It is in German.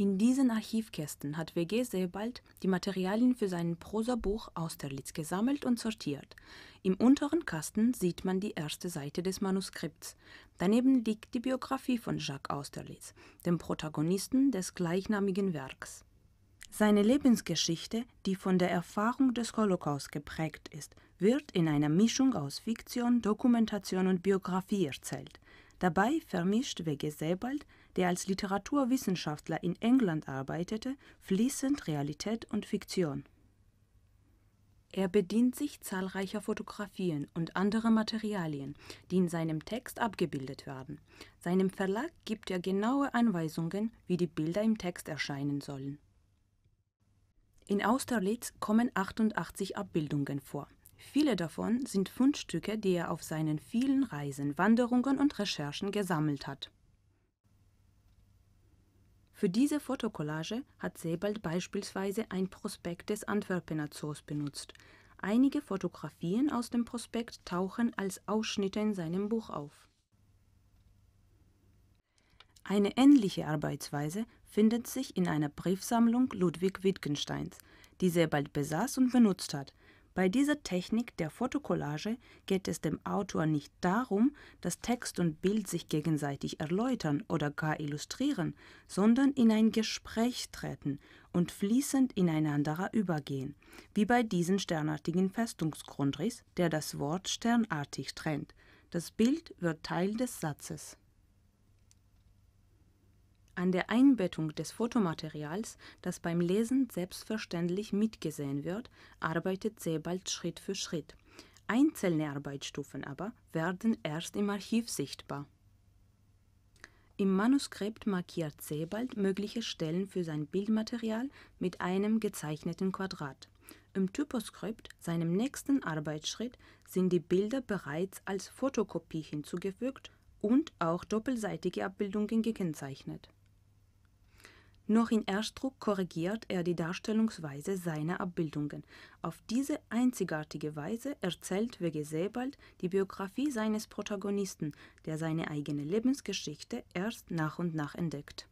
In diesen Archivkästen hat W.G. Sebald die Materialien für sein Prosabuch Austerlitz gesammelt und sortiert. Im unteren Kasten sieht man die erste Seite des Manuskripts. Daneben liegt die Biografie von Jacques Austerlitz, dem Protagonisten des gleichnamigen Werks. Seine Lebensgeschichte, die von der Erfahrung des Holocaust geprägt ist, wird in einer Mischung aus Fiktion, Dokumentation und Biografie erzählt. Dabei vermischt W.G. Sebald der als Literaturwissenschaftler in England arbeitete, fließend Realität und Fiktion. Er bedient sich zahlreicher Fotografien und anderer Materialien, die in seinem Text abgebildet werden. Seinem Verlag gibt er genaue Anweisungen, wie die Bilder im Text erscheinen sollen. In Austerlitz kommen 88 Abbildungen vor. Viele davon sind Fundstücke, die er auf seinen vielen Reisen, Wanderungen und Recherchen gesammelt hat. Für diese Fotokollage hat Sebald beispielsweise ein Prospekt des Antwerpener Zoos benutzt. Einige Fotografien aus dem Prospekt tauchen als Ausschnitte in seinem Buch auf. Eine ähnliche Arbeitsweise findet sich in einer Briefsammlung Ludwig Wittgensteins, die Sebald besaß und benutzt hat, bei dieser Technik der Fotokollage geht es dem Autor nicht darum, dass Text und Bild sich gegenseitig erläutern oder gar illustrieren, sondern in ein Gespräch treten und fließend ineinander übergehen, wie bei diesem sternartigen Festungsgrundriss, der das Wort sternartig trennt. Das Bild wird Teil des Satzes an der Einbettung des Fotomaterials, das beim Lesen selbstverständlich mitgesehen wird, arbeitet Sebald Schritt für Schritt. Einzelne Arbeitsstufen aber werden erst im Archiv sichtbar. Im Manuskript markiert Sebald mögliche Stellen für sein Bildmaterial mit einem gezeichneten Quadrat. Im Typoskript, seinem nächsten Arbeitsschritt, sind die Bilder bereits als Fotokopie hinzugefügt und auch doppelseitige Abbildungen gekennzeichnet. Noch in Erstdruck korrigiert er die Darstellungsweise seiner Abbildungen. Auf diese einzigartige Weise erzählt Wege Sebald die Biografie seines Protagonisten, der seine eigene Lebensgeschichte erst nach und nach entdeckt.